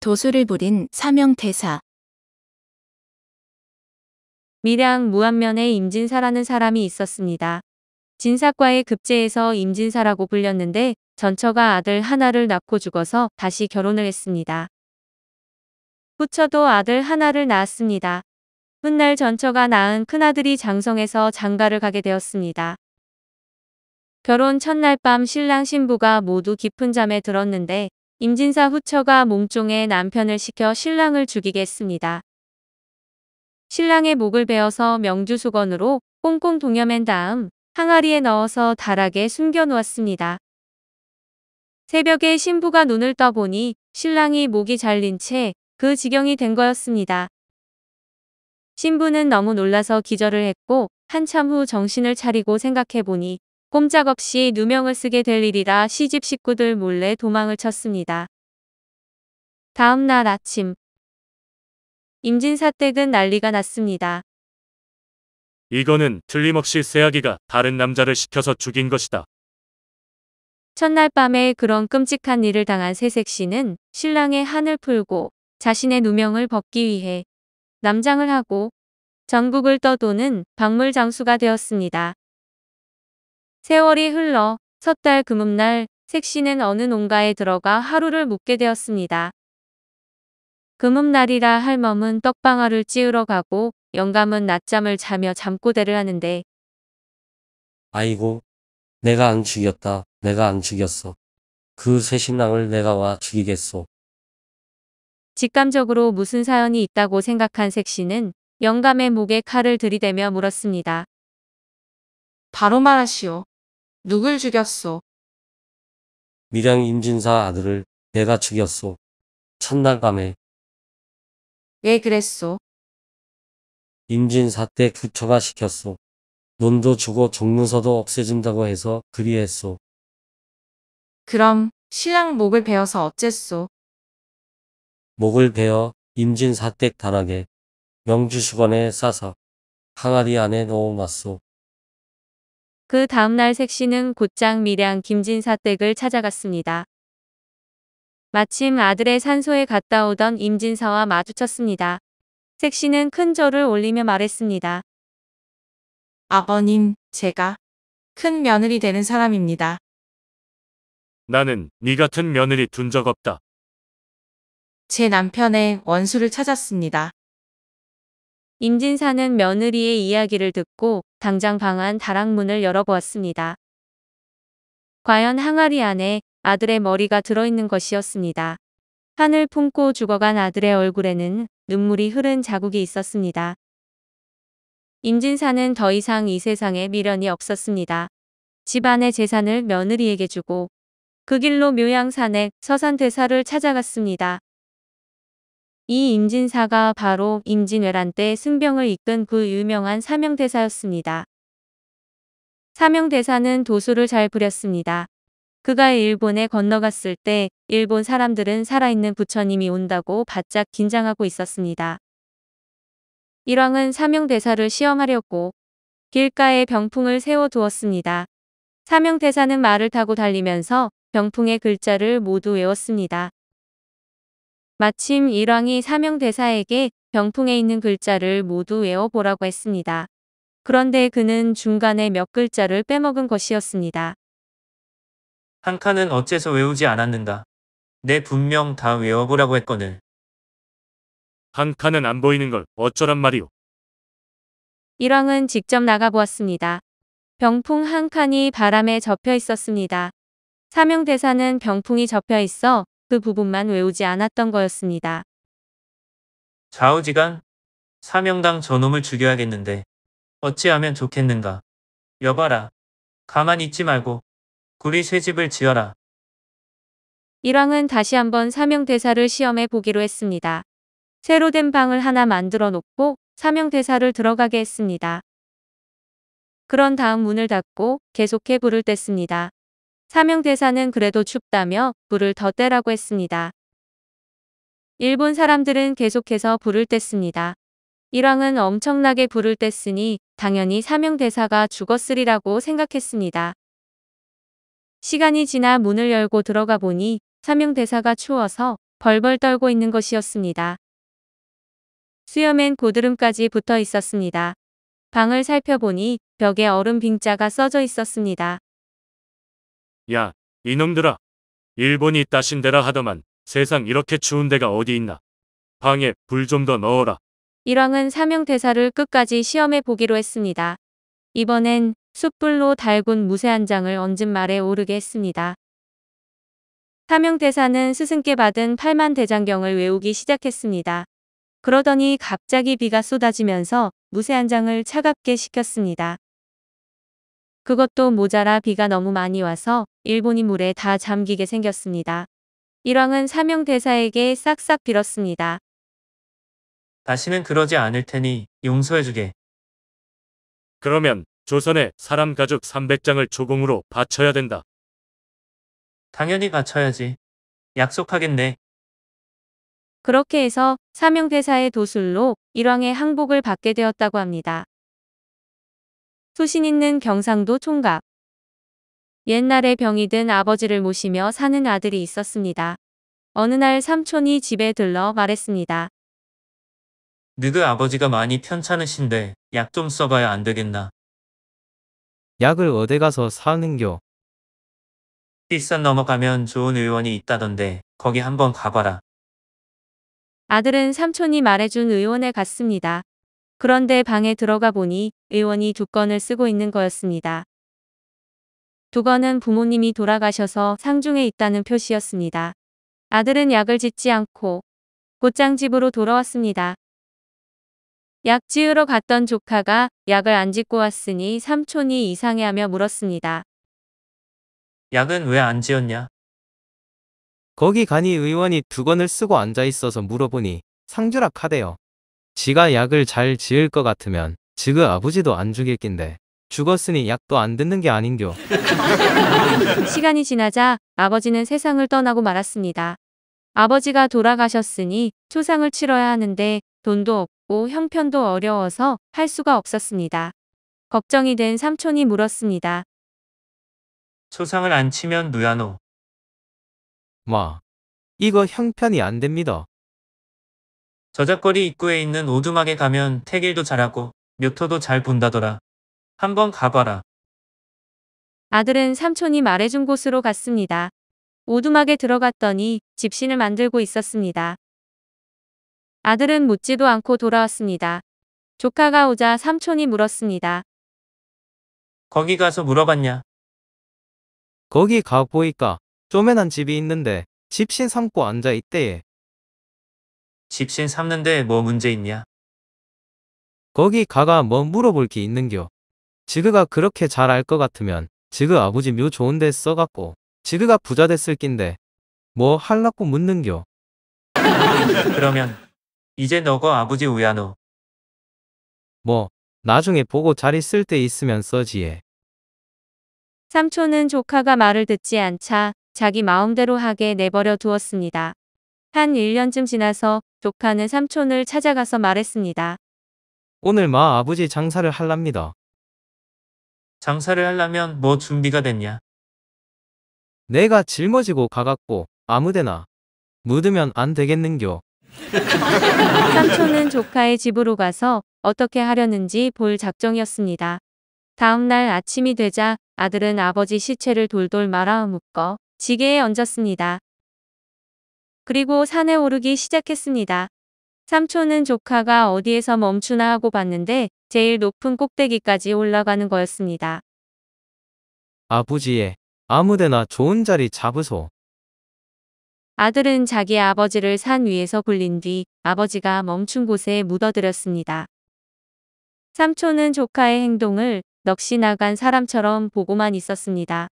도수를 부린 사명대사 미량 무한면에 임진사라는 사람이 있었습니다. 진사과의 급제에서 임진사라고 불렸는데 전처가 아들 하나를 낳고 죽어서 다시 결혼을 했습니다. 부처도 아들 하나를 낳았습니다. 훗날 전처가 낳은 큰아들이 장성에서 장가를 가게 되었습니다. 결혼 첫날 밤 신랑 신부가 모두 깊은 잠에 들었는데 임진사 후처가 몽종의 남편을 시켜 신랑을 죽이겠습니다. 신랑의 목을 베어서 명주수건으로 꽁꽁 동여맨 다음 항아리에 넣어서 다락에 숨겨놓았습니다. 새벽에 신부가 눈을 떠보니 신랑이 목이 잘린 채 그 지경이 된 거였습니다. 신부는 너무 놀라서 기절을 했고 한참 후 정신을 차리고 생각해보니 꼼짝없이 누명을 쓰게 될 일이라 시집 식구들 몰래 도망을 쳤습니다. 다음 날 아침 임진사댁은 난리가 났습니다. 이거는 틀림없이 새아기가 다른 남자를 시켜서 죽인 것이다. 첫날 밤에 그런 끔찍한 일을 당한 새색 씨는 신랑의 한을 풀고 자신의 누명을 벗기 위해 남장을 하고 전국을 떠도는 박물장수가 되었습니다. 세월이 흘러 첫 달 금음날 색시는 어느 농가에 들어가 하루를 묵게 되었습니다. 금음날이라 할멈은 떡방아를 찌우러 가고 영감은 낮잠을 자며 잠꼬대를 하는데 아이고 내가 안 죽였다 내가 안 죽였어 그 새신랑을 내가 와 죽이겠소 직감적으로 무슨 사연이 있다고 생각한 색시는 영감의 목에 칼을 들이대며 물었습니다. 바로 말하시오. 누굴 죽였소? 밀양 임진사 아들을 내가 죽였소. 첫날 밤에 왜 그랬소? 임진사 때 부처가 시켰소. 논도 주고 종문서도 없애준다고 해서 그리했소. 그럼 신랑 목을 베어서 어쨌소? 목을 베어 임진사댁 다락에 명주수건에 싸서 항아리 안에 넣어놨소. 그 다음날 색씨는 곧장 밀양 김진사댁을 찾아갔습니다. 마침 아들의 산소에 갔다 오던 임진사와 마주쳤습니다. 색씨는 큰 절을 올리며 말했습니다. 아버님, 제가 큰 며느리 되는 사람입니다. 나는 네 같은 며느리 둔 적 없다. 제 남편의 원수를 찾았습니다. 임진사는 며느리의 이야기를 듣고 당장 방안 다락문을 열어보았습니다. 과연 항아리 안에 아들의 머리가 들어있는 것이었습니다. 한을 품고 죽어간 아들의 얼굴에는 눈물이 흐른 자국이 있었습니다. 임진사는 더 이상 이 세상에 미련이 없었습니다. 집안의 재산을 며느리에게 주고 그 길로 묘양산에 서산대사를 찾아갔습니다. 이 임진사가 바로 임진왜란 때 승병을 이끈 그 유명한 사명대사였습니다. 사명대사는 도수를 잘 부렸습니다. 그가 일본에 건너갔을 때 일본 사람들은 살아있는 부처님이 온다고 바짝 긴장하고 있었습니다. 일왕은 사명대사를 시험하려고 길가에 병풍을 세워두었습니다. 사명대사는 말을 타고 달리면서 병풍의 글자를 모두 외웠습니다. 마침 일왕이 사명대사에게 병풍에 있는 글자를 모두 외워보라고 했습니다. 그런데 그는 중간에 몇 글자를 빼먹은 것이었습니다. 한 칸은 어째서 외우지 않았는가? 내 분명 다 외워보라고 했거늘. 한 칸은 안 보이는 걸 어쩌란 말이오. 일왕은 직접 나가보았습니다. 병풍 한 칸이 바람에 접혀 있었습니다. 사명대사는 병풍이 접혀 있어 그 부분만 외우지 않았던 거였습니다. 좌우지간 사명당 저놈을 죽여야겠는데 어찌하면 좋겠는가. 여봐라. 가만 있지 말고 구리 쇠집을 지어라. 일왕은 다시 한번 사명대사를 시험해 보기로 했습니다. 새로 된 방을 하나 만들어 놓고 사명대사를 들어가게 했습니다. 그런 다음 문을 닫고 계속해 불을 뗐습니다. 사명대사는 그래도 춥다며 불을 더 떼라고 했습니다. 일본 사람들은 계속해서 불을 뗐습니다. 일왕은 엄청나게 불을 뗐으니 당연히 사명대사가 죽었으리라고 생각했습니다. 시간이 지나 문을 열고 들어가 보니 사명대사가 추워서 벌벌 떨고 있는 것이었습니다. 수염엔 고드름까지 붙어 있었습니다. 방을 살펴보니 벽에 얼음 빙자가 써져 있었습니다. 야, 이놈들아. 일본이 따신데라 하더만 세상 이렇게 추운 데가 어디 있나. 방에 불 좀 더 넣어라. 일왕은 사명대사를 끝까지 시험해 보기로 했습니다. 이번엔 숯불로 달군 무쇠 한 장을 얹은 말에 오르게 했습니다. 사명대사는 스승께 받은 8만 대장경을 외우기 시작했습니다. 그러더니 갑자기 비가 쏟아지면서 무쇠 한 장을 차갑게 식혔습니다. 그것도 모자라 비가 너무 많이 와서 일본이 물에 다 잠기게 생겼습니다. 일왕은 사명대사에게 싹싹 빌었습니다. 다시는 그러지 않을 테니 용서해주게. 그러면 조선에 사람 가죽 300장을 조공으로 바쳐야 된다. 당연히 바쳐야지. 약속하겠네. 그렇게 해서 사명대사의 도술로 일왕의 항복을 받게 되었다고 합니다. 소신 있는 경상도 총각. 옛날에 병이 든 아버지를 모시며 사는 아들이 있었습니다. 어느 날 삼촌이 집에 들러 말했습니다. 너희 아버지가 많이 편찮으신데 약 좀 써봐야 안 되겠나? 약을 어디 가서 사는겨? 일산 넘어가면 좋은 의원이 있다던데 거기 한번 가봐라. 아들은 삼촌이 말해준 의원에 갔습니다. 그런데 방에 들어가 보니 의원이 두건을 쓰고 있는 거였습니다. 두건은 부모님이 돌아가셔서 상중에 있다는 표시였습니다. 아들은 약을 짓지 않고 곧장 집으로 돌아왔습니다. 약 지으러 갔던 조카가 약을 안 짓고 왔으니 삼촌이 이상해하며 물었습니다. 약은 왜 안 지었냐? 거기 간이 의원이 두건을 쓰고 앉아 있어서 물어보니 상주락 하대요. 지가 약을 잘 지을 것 같으면 지그 아버지도 안 죽일 낀데 죽었으니 약도 안 듣는 게 아닌겨. 시간이 지나자 아버지는 세상을 떠나고 말았습니다. 아버지가 돌아가셨으니 초상을 치러야 하는데 돈도 없고 형편도 어려워서 할 수가 없었습니다. 걱정이 된 삼촌이 물었습니다. 초상을 안 치면 누야노. 와, 이거 형편이 안 됩니다. 저작거리 입구에 있는 오두막에 가면 태길도 잘하고 묘토도 잘 본다더라. 한번 가봐라. 아들은 삼촌이 말해준 곳으로 갔습니다. 오두막에 들어갔더니 집신을 만들고 있었습니다. 아들은 묻지도 않고 돌아왔습니다. 조카가 오자 삼촌이 물었습니다. 거기 가서 물어봤냐? 거기 가 보니까 쪼매난 집이 있는데 집신 삼고 앉아 있대 집신 삼는데 뭐 문제 있냐? 거기 가가 뭐 물어볼 게 있는겨. 지그가 그렇게 잘 알 것 같으면 지그 아버지 묘 좋은데 써갖고 지그가 부자 됐을 낀데 뭐 할라고 묻는겨. 그러면 이제 너거 아버지 우야노. 뭐 나중에 보고 잘 있을 때 있으면 써지에. 삼촌은 조카가 말을 듣지 않자 자기 마음대로 하게 내버려 두었습니다. 한 1년쯤 지나서 조카는 삼촌을 찾아가서 말했습니다. 오늘 마 아버지 장사를 할랍니다. 장사를 하려면 뭐 준비가 됐냐? 내가 짊어지고 가갖고 아무데나 묻으면 안 되겠는겨. 삼촌은 조카의 집으로 가서 어떻게 하려는지 볼 작정이었습니다. 다음 날 아침이 되자 아들은 아버지 시체를 돌돌 말아 묶어 지게에 얹었습니다. 그리고 산에 오르기 시작했습니다. 삼촌은 조카가 어디에서 멈추나 하고 봤는데 제일 높은 꼭대기까지 올라가는 거였습니다. 아버지의 아무데나 좋은 자리 잡으소. 아들은 자기 아버지를 산 위에서 굴린 뒤 아버지가 멈춘 곳에 묻어들였습니다. 삼촌은 조카의 행동을 넋이 나간 사람처럼 보고만 있었습니다.